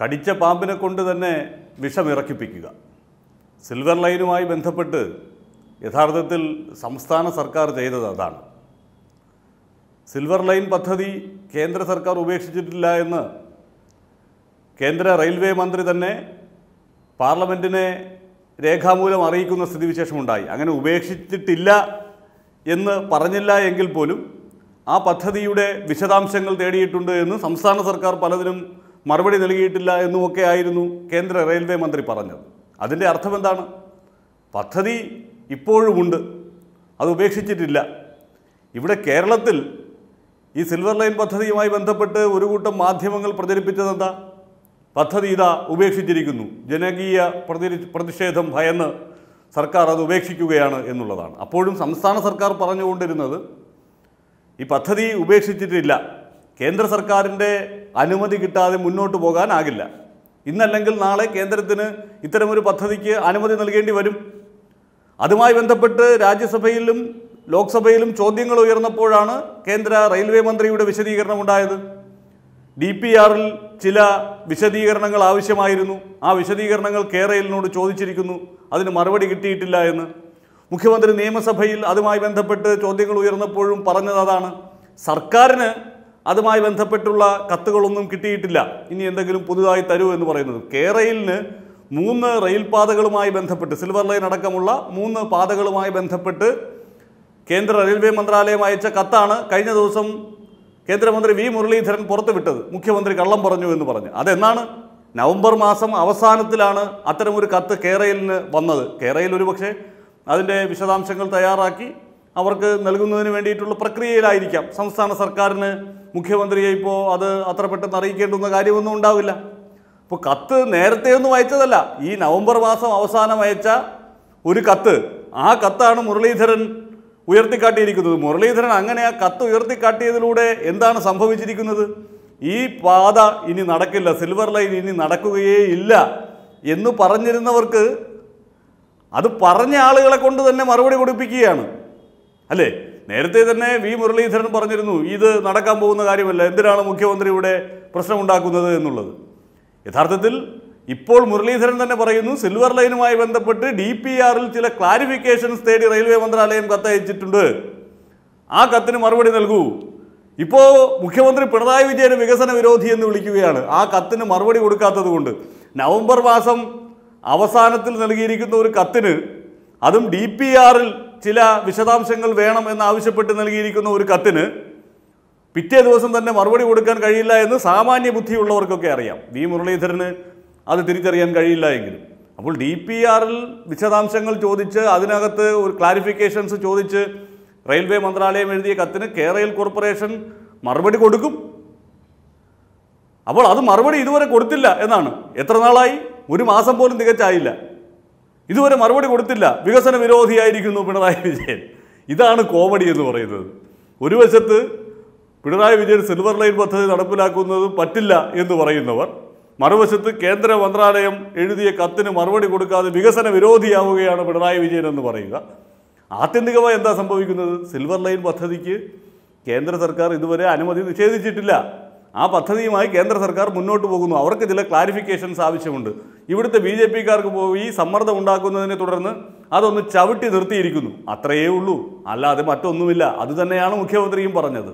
കടിച്ച പാമ്പിനെ കൊണ്ട് തന്നെ വിഷമിറക്കിപ്പിക്കുക സിൽവർ ലൈനുമായി ബന്ധപ്പെട്ട് യഥാർത്ഥത്തിൽ സംസ്ഥാന സർക്കാർ ചെയ്തത് അതാണ് സിൽവർ ലൈൻ പദ്ധതി കേന്ദ്ര സർക്കാർ ഉപേക്ഷിച്ചിട്ടില്ല എന്ന് കേന്ദ്ര റെയിൽവേ മന്ത്രി തന്നെ പാർലമെൻറ്റിനെ രേഖാമൂലം അറിയിക്കുന്ന സ്ഥിതിവിശേഷമുണ്ടായി അങ്ങനെ ഉപേക്ഷിച്ചിട്ടില്ല എന്ന് പറഞ്ഞില്ല എങ്കിൽ പോലും ആ പദ്ധതിയുടെ വിശദാംശങ്ങൾ തേടിയിട്ടുണ്ട് എന്ന് സംസ്ഥാന സർക്കാർ പലതിനും മറുപടി നൽകിയിട്ടില്ല എന്നുമൊക്കെ ആയിരുന്നു കേന്ദ്ര റെയിൽവേ മന്ത്രി പറഞ്ഞത് അതിൻ്റെ അർത്ഥമെന്താണ് പദ്ധതി ഇപ്പോഴുമുണ്ട് അത് ഉപേക്ഷിച്ചിട്ടില്ല ഇവിടെ കേരളത്തിൽ ഈ സിൽവർ ലൈൻ പദ്ധതിയുമായി ബന്ധപ്പെട്ട് ഒരു കൂട്ടം മാധ്യമങ്ങൾ പ്രചരിപ്പിച്ചതെന്താ പദ്ധതി ഇതാ ഉപേക്ഷിച്ചിരിക്കുന്നു ജനകീയ പ്രതി പ്രതിഷേധം ഭയന്ന് സർക്കാർ അത് ഉപേക്ഷിക്കുകയാണ് എന്നുള്ളതാണ് അപ്പോഴും സംസ്ഥാന സർക്കാർ പറഞ്ഞുകൊണ്ടിരുന്നത് ഈ പദ്ധതി ഉപേക്ഷിച്ചിട്ടില്ല കേന്ദ്ര സർക്കാരിൻ്റെ അനുമതി കിട്ടാതെ മുന്നോട്ട് പോകാനാകില്ല ഇന്നല്ലെങ്കിൽ നാളെ കേന്ദ്രത്തിന് ഇത്തരമൊരു പദ്ധതിക്ക് അനുമതി നൽകേണ്ടി വരും അതുമായി ബന്ധപ്പെട്ട് രാജ്യസഭയിലും ലോക്സഭയിലും ചോദ്യങ്ങൾ ഉയർന്നപ്പോഴാണ് കേന്ദ്ര റെയിൽവേ മന്ത്രിയുടെ വിശദീകരണം ഉണ്ടായത് ഡി പി ആറിൽ ചില വിശദീകരണങ്ങൾ ആവശ്യമായിരുന്നു ആ വിശദീകരണങ്ങൾ കേരളിനോട് ചോദിച്ചിരിക്കുന്നു അതിന് മറുപടി കിട്ടിയിട്ടില്ല എന്ന് മുഖ്യമന്ത്രി നിയമസഭയിൽ അതുമായി ബന്ധപ്പെട്ട് ചോദ്യങ്ങൾ ഉയർന്നപ്പോഴും പറഞ്ഞത് അതാണ് സർക്കാരിന് അതുമായി ബന്ധപ്പെട്ടുള്ള കത്തുകളൊന്നും കിട്ടിയിട്ടില്ല ഇനി എന്തെങ്കിലും പുതുതായി തരൂ എന്ന് പറയുന്നത് കേരയിലിന് മൂന്ന് റെയിൽപാതകളുമായി ബന്ധപ്പെട്ട് സിൽവർ ലൈൻ അടക്കമുള്ള മൂന്ന് പാതകളുമായി ബന്ധപ്പെട്ട് കേന്ദ്ര റെയിൽവേ മന്ത്രാലയം അയച്ച കത്താണ് കഴിഞ്ഞ ദിവസം കേന്ദ്രമന്ത്രി വി മുരളീധരൻ പുറത്തുവിട്ടത് മുഖ്യമന്ത്രി കള്ളം പറഞ്ഞു എന്ന് പറഞ്ഞു അതെന്നാണ് നവംബർ മാസം അവസാനത്തിലാണ് അത്തരമൊരു കത്ത് കേരയിലിന് വന്നത് കേരയിൽ ഒരു പക്ഷേ അതിൻ്റെ വിശദാംശങ്ങൾ തയ്യാറാക്കി അവർക്ക് നൽകുന്നതിന് വേണ്ടിയിട്ടുള്ള പ്രക്രിയയിലായിരിക്കാം സംസ്ഥാന സർക്കാരിന് മുഖ്യമന്ത്രിയെ ഇപ്പോൾ അത് അത്ര പെട്ടെന്ന് അറിയിക്കേണ്ടുന്ന കാര്യമൊന്നും ഉണ്ടാവില്ല ഇപ്പോൾ കത്ത് നേരത്തെ ഒന്നും അയച്ചതല്ല ഈ നവംബർ മാസം അവസാനം അയച്ച ഒരു കത്ത് ആ കത്താണ് മുരളീധരൻ ഉയർത്തിക്കാട്ടിയിരിക്കുന്നത് മുരളീധരൻ അങ്ങനെ ആ കത്ത് ഉയർത്തിക്കാട്ടിയതിലൂടെ എന്താണ് സംഭവിച്ചിരിക്കുന്നത് ഈ പാത ഇനി നടക്കില്ല സിൽവർ ലൈൻ ഇനി നടക്കുകയേ ഇല്ല എന്ന് പറഞ്ഞിരുന്നവർക്ക് അത് പറഞ്ഞ ആളുകളെ കൊണ്ട് തന്നെ മറുപടി കൊടുപ്പിക്കുകയാണ് അല്ലേ നേരത്തെ തന്നെ വി മുരളീധരൻ പറഞ്ഞിരുന്നു ഇത് നടക്കാൻ പോകുന്ന കാര്യമല്ല എന്തിനാണ് മുഖ്യമന്ത്രി ഇവിടെ പ്രശ്നമുണ്ടാക്കുന്നത് എന്നുള്ളത് യഥാർത്ഥത്തിൽ ഇപ്പോൾ മുരളീധരൻ തന്നെ പറയുന്നു സിൽവർ ലൈനുമായി ബന്ധപ്പെട്ട് ഡി പി ആറിൽ ചില ക്ലാരിഫിക്കേഷൻസ് തേടി റെയിൽവേ മന്ത്രാലയം കത്തയച്ചിട്ടുണ്ട് ആ കത്തിന് മറുപടി നൽകൂ ഇപ്പോൾ മുഖ്യമന്ത്രി പിണറായി വിജയന് വികസന വിരോധി എന്ന് വിളിക്കുകയാണ് ആ കത്തിന് മറുപടി കൊടുക്കാത്തത് കൊണ്ട് നവംബർ മാസം അവസാനത്തിൽ നൽകിയിരിക്കുന്ന ഒരു കത്തിന് അതും ഡി പി ആറിൽ ചില വിശദാംശങ്ങൾ വേണം എന്ന് നൽകിയിരിക്കുന്ന ഒരു കത്തിന് പിറ്റേ ദിവസം തന്നെ മറുപടി കൊടുക്കാൻ കഴിയില്ല എന്ന് സാമാന്യ ബുദ്ധിയുള്ളവർക്കൊക്കെ അറിയാം വി മുരളീധരന് അത് തിരിച്ചറിയാൻ കഴിയില്ല എങ്കിലും അപ്പോൾ ഡി പി ആറിൽ വിശദാംശങ്ങൾ ചോദിച്ച് അതിനകത്ത് ഒരു ക്ലാരിഫിക്കേഷൻസ് ചോദിച്ച് റെയിൽവേ മന്ത്രാലയം എഴുതിയ കത്തിന് കേരയിൽ കോർപ്പറേഷൻ മറുപടി കൊടുക്കും അപ്പോൾ അത് മറുപടി ഇതുവരെ കൊടുത്തില്ല എന്നാണ് എത്ര നാളായി ഒരു മാസം പോലും തികച്ചായില്ല ഇതുവരെ മറുപടി കൊടുത്തില്ല വികസന വിരോധിയായിരിക്കുന്നു പിണറായി വിജയൻ ഇതാണ് കോമഡി എന്ന് പറയുന്നത് ഒരു വശത്ത് പിണറായി വിജയൻ സിൽവർ ലൈൻ പദ്ധതി നടപ്പിലാക്കുന്നത് പറ്റില്ല എന്ന് പറയുന്നവർ മറുവശത്ത് കേന്ദ്ര മന്ത്രാലയം എഴുതിയ കത്തിന് മറുപടി കൊടുക്കാതെ വികസന വിരോധിയാവുകയാണ് പിണറായി വിജയൻ എന്ന് പറയുക ആത്യന്തികമായി എന്താ സംഭവിക്കുന്നത് സിൽവർ ലൈൻ പദ്ധതിക്ക് കേന്ദ്ര സർക്കാർ ഇതുവരെ അനുമതി നിഷേധിച്ചിട്ടില്ല ആ പദ്ധതിയുമായി കേന്ദ്ര സർക്കാർ മുന്നോട്ട് പോകുന്നു അവർക്ക് ചില ക്ലാരിഫിക്കേഷൻസ് ആവശ്യമുണ്ട് ഇവിടുത്തെ ബി ജെ പിക്കാർക്ക് പോയി സമ്മർദ്ദം ഉണ്ടാക്കുന്നതിനെ തുടർന്ന് അതൊന്ന് ചവിട്ടി നിർത്തിയിരിക്കുന്നു അത്രയേ ഉള്ളൂ അല്ലാതെ മറ്റൊന്നുമില്ല അതുതന്നെയാണ് മുഖ്യമന്ത്രിയും പറഞ്ഞത്